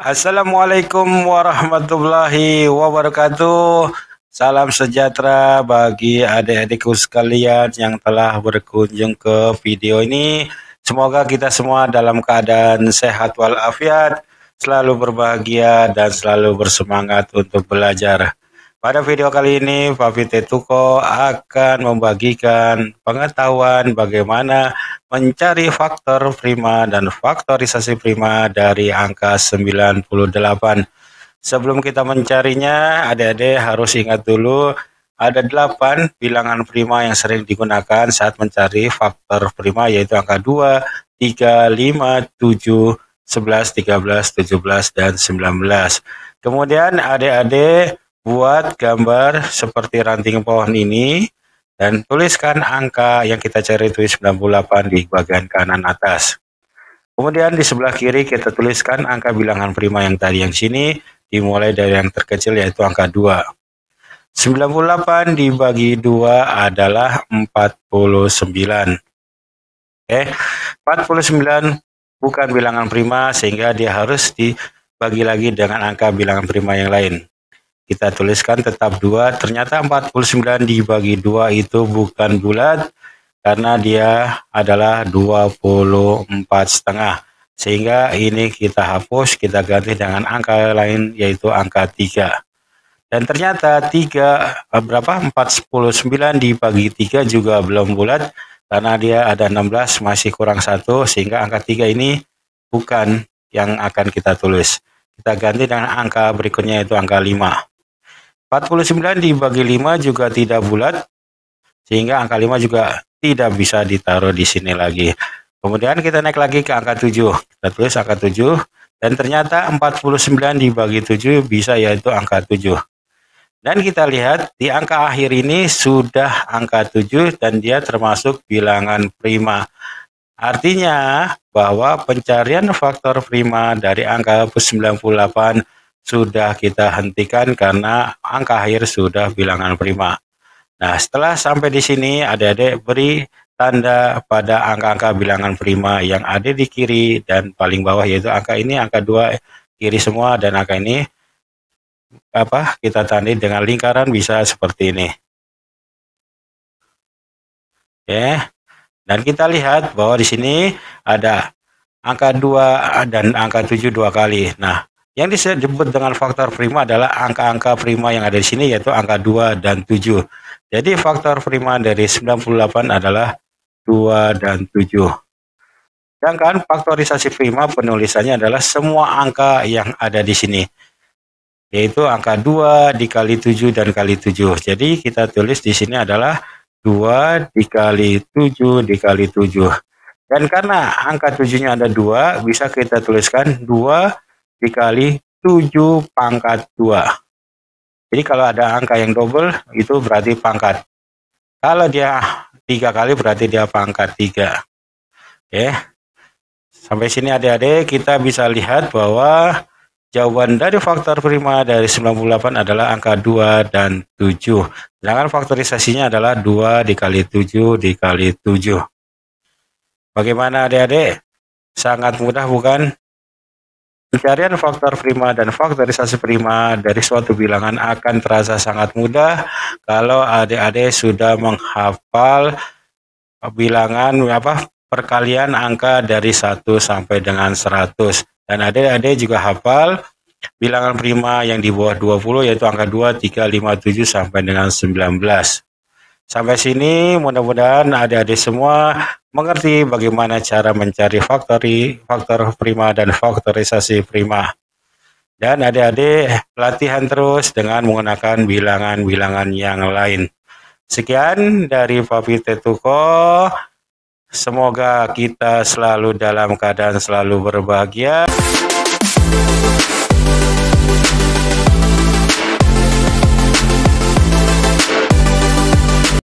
Assalamualaikum warahmatullahi wabarakatuh. Salam sejahtera bagi adik-adikku sekalian yang telah berkunjung ke video ini. Semoga kita semua dalam keadaan sehat walafiat, selalu berbahagia dan selalu bersemangat untuk belajar. Pada video kali ini, Papi Tetuko akan membagikan pengetahuan bagaimana mencari faktor prima dan faktorisasi prima dari angka 98. Sebelum kita mencarinya, adik-adik harus ingat dulu ada 8 bilangan prima yang sering digunakan saat mencari faktor prima yaitu angka 2, 3, 5, 7, 11, 13, 17, dan 19. Kemudian adik-adik buat gambar seperti ranting pohon ini dan tuliskan angka yang kita cari itu 98 di bagian kanan atas. Kemudian di sebelah kiri kita tuliskan angka bilangan prima yang tadi yang sini dimulai dari yang terkecil yaitu angka 2. 98 dibagi 2 adalah 49. Oke, 49 bukan bilangan prima sehingga dia harus dibagi lagi dengan angka bilangan prima yang lain kita tuliskan tetap dua ternyata 49 dibagi dua itu bukan bulat karena dia adalah 24 setengah sehingga ini kita hapus kita ganti dengan angka lain yaitu angka 3 dan ternyata 3 eh, berapa 49 dibagi 3 juga belum bulat karena dia ada 16 masih kurang satu sehingga angka 3 ini bukan yang akan kita tulis kita ganti dengan angka berikutnya yaitu angka 5 49 dibagi 5 juga tidak bulat, sehingga angka 5 juga tidak bisa ditaruh di sini lagi. Kemudian kita naik lagi ke angka 7. Kita tulis angka 7. Dan ternyata 49 dibagi 7 bisa yaitu angka 7. Dan kita lihat di angka akhir ini sudah angka 7 dan dia termasuk bilangan prima. Artinya bahwa pencarian faktor prima dari angka 98 sudah kita hentikan karena angka akhir sudah bilangan prima. Nah, setelah sampai di sini, adik-adik beri tanda pada angka-angka bilangan prima yang ada di kiri dan paling bawah yaitu angka ini angka 2 kiri semua dan angka ini apa kita tandai dengan lingkaran bisa seperti ini. Oke. Dan kita lihat bahwa di sini ada angka 2 dan angka 7 dua kali. Nah, yang disebut dengan faktor prima adalah angka-angka prima yang ada di sini yaitu angka 2 dan 7. Jadi faktor prima dari 98 adalah 2 dan 7. Sedangkan faktorisasi prima penulisannya adalah semua angka yang ada di sini. Yaitu angka 2 dikali 7 dan kali 7. Jadi kita tulis di sini adalah 2 dikali 7 dikali 7. Dan karena angka 7-nya ada 2, bisa kita tuliskan 2 dikali 7 pangkat 2. Jadi kalau ada angka yang double itu berarti pangkat. Kalau dia tiga kali berarti dia pangkat 3. Oke. Sampai sini adik-adik kita bisa lihat bahwa Jawaban dari faktor prima dari 98 adalah angka 2 dan 7. Sedangkan faktorisasinya adalah 2 dikali 7 dikali 7. Bagaimana adik-adik? Sangat mudah bukan? Pencarian faktor prima dan faktorisasi prima dari suatu bilangan akan terasa sangat mudah kalau adik-adik sudah menghafal bilangan apa perkalian angka dari 1 sampai dengan 100. Dan adik-adik juga hafal bilangan prima yang di bawah 20 yaitu angka 2, 3, 5, 7 sampai dengan 19. Sampai sini mudah-mudahan adik-adik semua mengerti bagaimana cara mencari factory, faktor prima dan faktorisasi prima. Dan adik-adik latihan terus dengan menggunakan bilangan-bilangan yang lain. Sekian dari Papi Tetuko. Semoga kita selalu dalam keadaan selalu berbahagia.